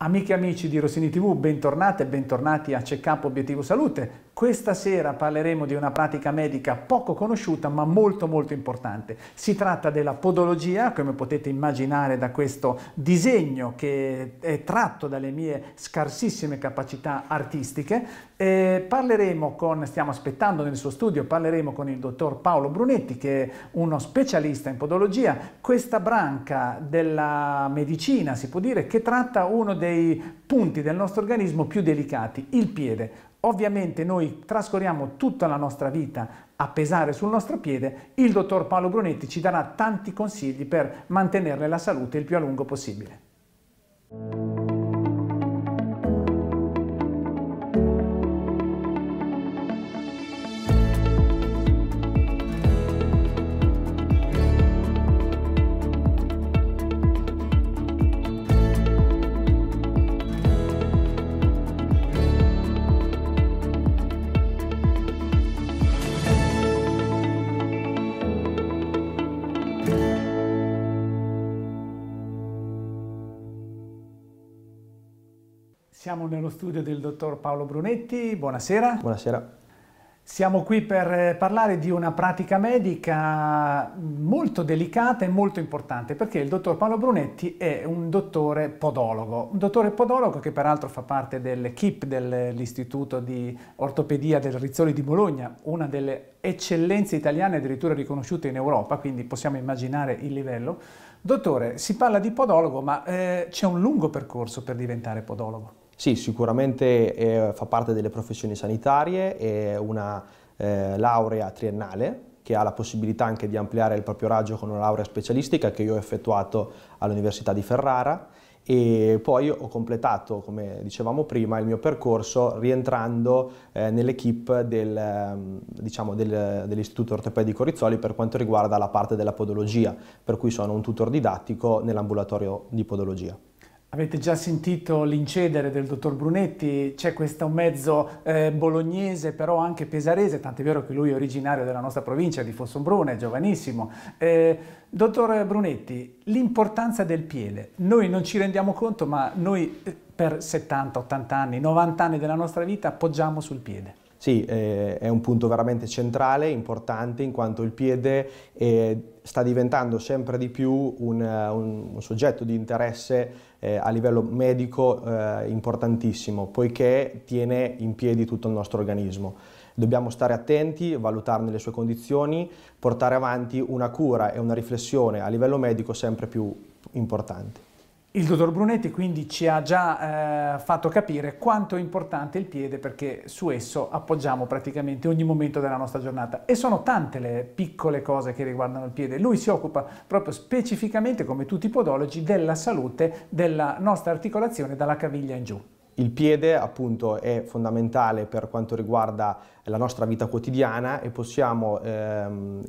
Amiche e amici di Rossini TV, bentornate e bentornati a Check Up Obiettivo Salute. Questa sera parleremo di una pratica medica poco conosciuta ma molto molto importante. Si tratta della podologia, come potete immaginare da questo disegno che è tratto dalle mie scarsissime capacità artistiche. E eh, parleremo con, stiamo aspettando nel suo studio, parleremo con il dottor Paolo Brunetti che è uno specialista in podologia, questa branca della medicina si può dire che tratta uno dei punti del nostro organismo più delicati, il piede Ovviamente noi trascorriamo tutta la nostra vita a pesare sul nostro piede, il dottor Paolo Brunetti ci darà tanti consigli per mantenerne la salute il più a lungo possibile. Siamo nello studio del dottor Paolo Brunetti, buonasera. Buonasera. Siamo qui per eh, parlare di una pratica medica molto delicata e molto importante perché il dottor Paolo Brunetti è un dottore podologo, un dottore podologo che peraltro fa parte dell'equipe dell'Istituto eh, di Ortopedia del Rizzoli di Bologna, una delle eccellenze italiane addirittura riconosciute in Europa, quindi possiamo immaginare il livello. Dottore, si parla di podologo ma eh, c'è un lungo percorso per diventare podologo. Sì, sicuramente eh, fa parte delle professioni sanitarie, è una eh, laurea triennale che ha la possibilità anche di ampliare il proprio raggio con una laurea specialistica che io ho effettuato all'Università di Ferrara e poi ho completato, come dicevamo prima, il mio percorso rientrando eh, nell'equipe del, ehm, diciamo, del, dell'Istituto Ortopedico Rizzoli per quanto riguarda la parte della podologia, per cui sono un tutor didattico nell'ambulatorio di podologia. Avete già sentito l'incedere del dottor Brunetti, c'è questo mezzo eh, bolognese però anche pesarese, tant'è vero che lui è originario della nostra provincia di Fossombrone, è giovanissimo. Eh, dottor Brunetti, l'importanza del piede, noi non ci rendiamo conto ma noi eh, per 70, 80 anni, 90 anni della nostra vita appoggiamo sul piede. Sì, eh, è un punto veramente centrale, importante, in quanto il piede eh, sta diventando sempre di più un, eh, un, un soggetto di interesse eh, a livello medico eh, importantissimo, poiché tiene in piedi tutto il nostro organismo. Dobbiamo stare attenti, valutarne le sue condizioni, portare avanti una cura e una riflessione a livello medico sempre più importanti. Il dottor Brunetti quindi ci ha già eh, fatto capire quanto è importante il piede perché su esso appoggiamo praticamente ogni momento della nostra giornata e sono tante le piccole cose che riguardano il piede. Lui si occupa proprio specificamente, come tutti i podologi, della salute della nostra articolazione dalla caviglia in giù. Il piede appunto è fondamentale per quanto riguarda la nostra vita quotidiana e possiamo ehm,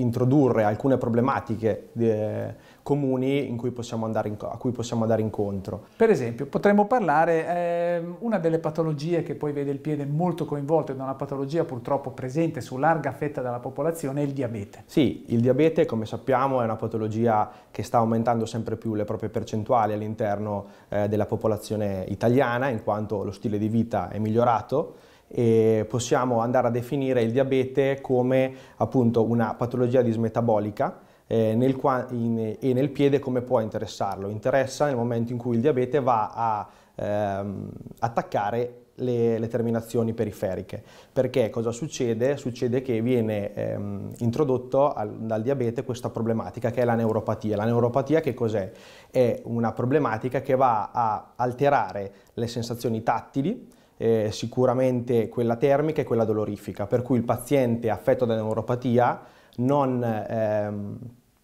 introdurre alcune problematiche eh, comuni cui in, a cui possiamo andare incontro. Per esempio, potremmo parlare, eh, una delle patologie che poi vede il piede molto coinvolto ed è una patologia purtroppo presente su larga fetta della popolazione, è il diabete. Sì, il diabete come sappiamo è una patologia che sta aumentando sempre più le proprie percentuali all'interno eh, della popolazione italiana, in quanto lo stile di vita è migliorato e possiamo andare a definire il diabete come appunto una patologia dismetabolica eh, nel qua, in, e nel piede come può interessarlo. Interessa nel momento in cui il diabete va a ehm, attaccare le, le, terminazioni periferiche. Perché cosa succede? Succede che viene ehm, introdotto al, dal diabete questa problematica che è la neuropatia. La neuropatia che cos'è? È una problematica che va a alterare le sensazioni tattili, eh, sicuramente quella termica e quella dolorifica, per cui il paziente affetto da neuropatia non... Ehm,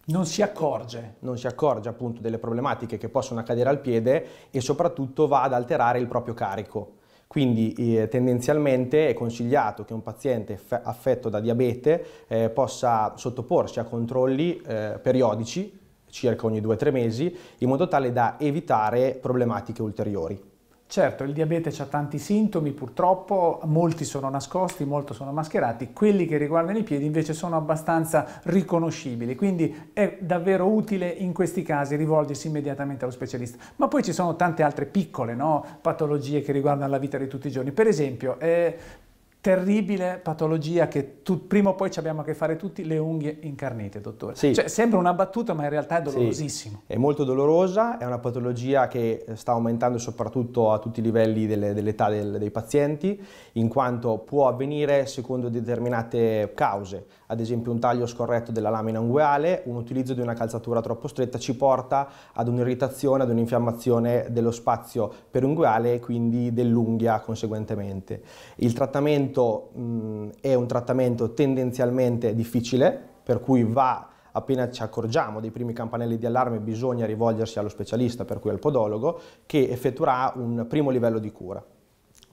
non si accorge. Non si accorge appunto delle problematiche che possono accadere al piede e soprattutto va ad alterare il proprio carico. Quindi eh, tendenzialmente è consigliato che un paziente affetto da diabete eh, possa sottoporsi a controlli eh, periodici, circa ogni 2-3 mesi, in modo tale da evitare problematiche ulteriori. Certo, il diabete ha tanti sintomi purtroppo, molti sono nascosti, molti sono mascherati, quelli che riguardano i piedi invece sono abbastanza riconoscibili, quindi è davvero utile in questi casi rivolgersi immediatamente allo specialista. Ma poi ci sono tante altre piccole no? patologie che riguardano la vita di tutti i giorni, per esempio eh, terribile patologia che tu, prima o poi ci abbiamo a che fare tutti, le unghie incarnite, dottore. Sì. Cioè, sembra una battuta, ma in realtà è dolorosissimo. Sì. È molto dolorosa, è una patologia che sta aumentando soprattutto a tutti i livelli delle, dell'età del, dei pazienti, in quanto può avvenire secondo determinate cause. Ad esempio un taglio scorretto della lamina ungueale, un utilizzo di una calzatura troppo stretta ci porta ad un'irritazione, ad un'infiammazione dello spazio perungueale e quindi dell'unghia conseguentemente. Il trattamento trattamento mh, è un trattamento tendenzialmente difficile, per cui va appena ci accorgiamo dei primi campanelli di allarme bisogna rivolgersi allo specialista, per cui al podologo, che effettuerà un primo livello di cura.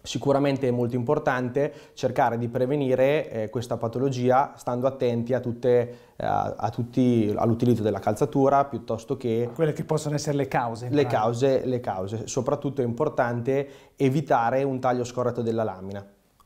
Sicuramente è molto importante cercare di prevenire eh, questa patologia stando attenti eh, all'utilizzo della calzatura piuttosto che... quelle che possono essere le cause. Le cause, le cause. Soprattutto è importante evitare un taglio scorretto della lamina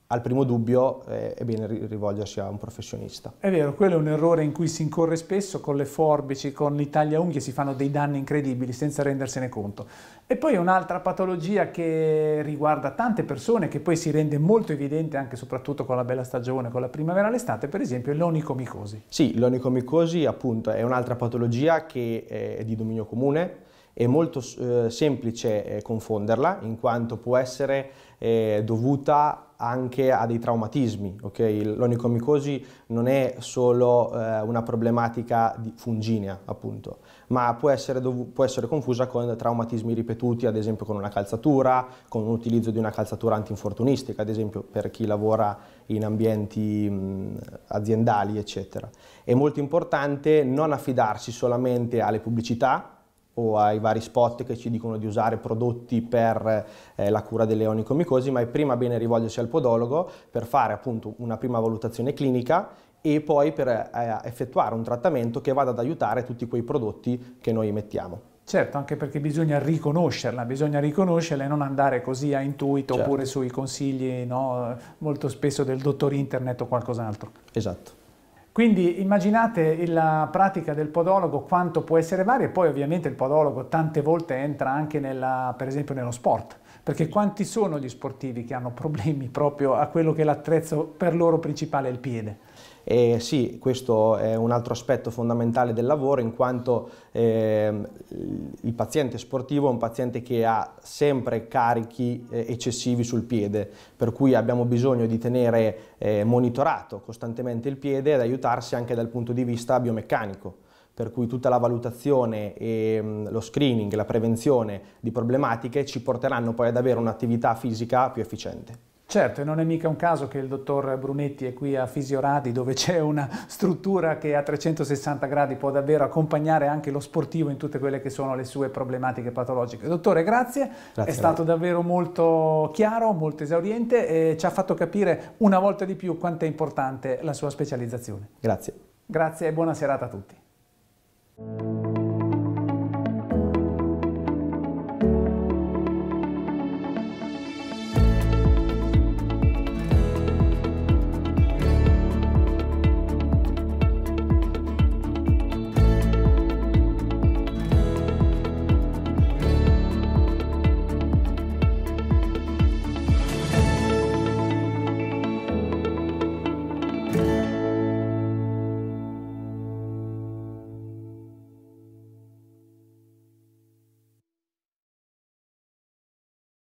al primo dubbio eh, è bene rivolgersi a un professionista. È vero, quello è un errore in cui si incorre spesso con le forbici, con l'Italia unghie, si fanno dei danni incredibili senza rendersene conto. E poi un'altra patologia che riguarda tante persone, che poi si rende molto evidente anche soprattutto con la bella stagione, con la primavera e l'estate, per esempio è l'onicomicosi. Sì, l'onicomicosi appunto è un'altra patologia che eh, è di dominio comune, è molto eh, semplice eh, confonderla in quanto può essere eh, dovuta anche a dei traumatismi. Okay? L'onicomicosi non è solo eh, una problematica funginea, appunto, ma può essere, può essere, confusa con traumatismi ripetuti, ad esempio con una calzatura, con l'utilizzo di una calzatura antinfortunistica, ad esempio per chi lavora in ambienti mh, mm, aziendali, eccetera. È molto importante non affidarsi solamente alle pubblicità, o ai vari spot che ci dicono di usare prodotti per eh, la cura delle onicomicosi, ma è prima bene rivolgersi al podologo per fare appunto una prima valutazione clinica e poi per eh, effettuare un trattamento che vada ad aiutare tutti quei prodotti che noi emettiamo. Certo, anche perché bisogna riconoscerla, bisogna riconoscerla e non andare così a intuito certo. oppure sui consigli no, molto spesso del dottor internet o qualcos'altro. Esatto. Quindi immaginate la pratica del podologo quanto può essere varia e poi ovviamente il podologo tante volte entra anche nella, per esempio nello sport, perché quanti sono gli sportivi che hanno problemi proprio a quello che è l'attrezzo per loro principale, il piede. E sì, questo è un altro aspetto fondamentale del lavoro in quanto eh, il paziente sportivo è un paziente che ha sempre carichi eh, eccessivi sul piede, per cui abbiamo bisogno di tenere eh, monitorato costantemente il piede ed aiutarsi anche dal punto di vista biomeccanico per cui tutta la valutazione e mm, lo screening, la prevenzione di problematiche ci porteranno poi ad avere un'attività fisica più efficiente. Certo, e non è mica un caso che il dottor Brunetti è qui a Fisioradi dove c'è una struttura che a 360 gradi può davvero accompagnare anche lo sportivo in tutte quelle che sono le sue problematiche patologiche. Dottore, grazie, grazie è stato davvero molto chiaro, molto esauriente e ci ha fatto capire una volta di più quanto è importante la sua specializzazione. Grazie. Grazie e buona serata a tutti.